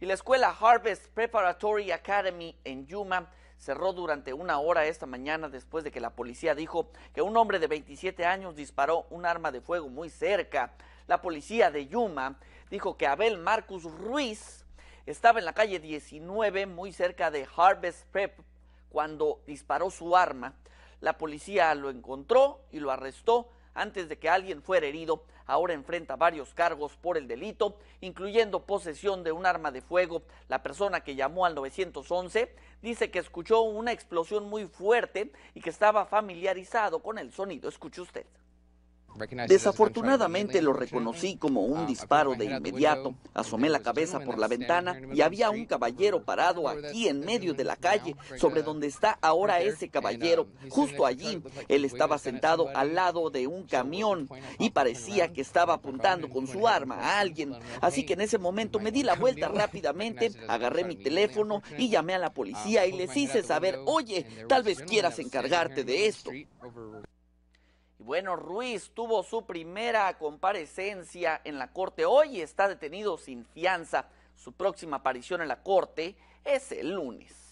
Y la escuela Harvest Preparatory Academy en Yuma cerró durante una hora esta mañana después de que la policía dijo que un hombre de 27 años disparó un arma de fuego muy cerca. La policía de Yuma dijo que Abel Marcus Ruiz estaba en la calle 19 muy cerca de Harvest Prep cuando disparó su arma. La policía lo encontró y lo arrestó antes de que alguien fuera herido, ahora enfrenta varios cargos por el delito, incluyendo posesión de un arma de fuego. La persona que llamó al 911 dice que escuchó una explosión muy fuerte y que estaba familiarizado con el sonido. Escuche usted. Desafortunadamente lo reconocí como un ah, disparo de inmediato. Asomé la cabeza por la ventana y había un caballero parado aquí en medio de la calle, sobre donde está ahora ese caballero, justo allí. Él estaba sentado al lado de un camión y parecía que estaba apuntando con su arma a alguien. Así que en ese momento me di la vuelta rápidamente, agarré mi teléfono y llamé a la policía ah, y les hice saber, oye, tal vez quieras encargarte de esto. Y bueno, Ruiz tuvo su primera comparecencia en la corte hoy está detenido sin fianza. Su próxima aparición en la corte es el lunes.